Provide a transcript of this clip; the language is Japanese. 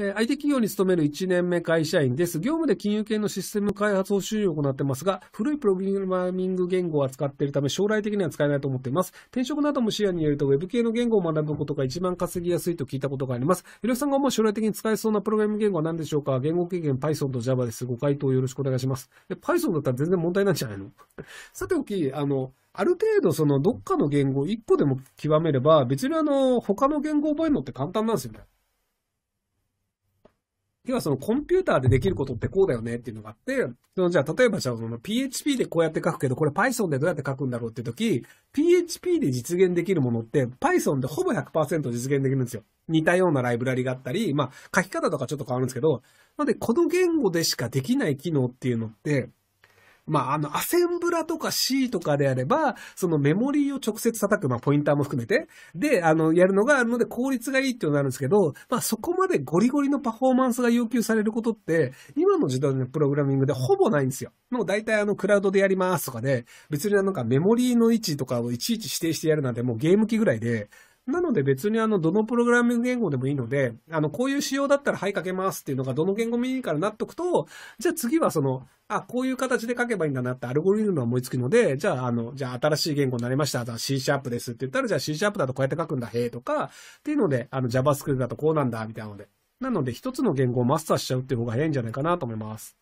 えー、IT 企業に勤める1年目会社員です。業務で金融系のシステム開発を修理を行ってますが、古いプログラミング言語を扱っているため、将来的には使えないと思っています。転職なども視野に入れると、ウェブ系の言語を学ぶことが一番稼ぎやすいと聞いたことがあります。ひろさんが思う将来的に使えそうなプログラミング言語は何でしょうか言語経験 Python と Java です。ご回答よろしくお願いします。Python だったら全然問題なんじゃないのさておき、あの、ある程度そのどっかの言語1個でも極めれば、別にあの、他の言語を覚えるのって簡単なんですよね。要はそのコンピューターでできることってこうだよねっていうのがあって、そのじゃあ例えばじゃあその PHP でこうやって書くけど、これ Python でどうやって書くんだろうっていう時、PHP で実現できるものって Python でほぼ100%実現できるんですよ。似たようなライブラリがあったり、まあ書き方とかちょっと変わるんですけど、なのでこの言語でしかできない機能っていうのって、まあ、あの、アセンブラとか C とかであれば、そのメモリーを直接叩く、まあ、ポインターも含めて、で、あの、やるのがあるので効率がいいっていうのがあるんですけど、まあ、そこまでゴリゴリのパフォーマンスが要求されることって、今の時代のプログラミングでほぼないんですよ。もう大体あの、クラウドでやりますとかで、別になんかメモリーの位置とかをいちいち指定してやるなんてもうゲーム機ぐらいで、なので別にあの、どのプログラミング言語でもいいので、あの、こういう仕様だったらはい書けますっていうのがどの言語もいいからなっとくと、じゃあ次はその、あ、こういう形で書けばいいんだなってアルゴリズムは思いつくので、じゃああの、じゃあ新しい言語になりました。じ C シャープですって言ったら、じゃあ C シャープだとこうやって書くんだ、へえとか、っていうので、あの、JavaScript だとこうなんだ、みたいなので。なので一つの言語をマスターしちゃうっていう方が早いんじゃないかなと思います。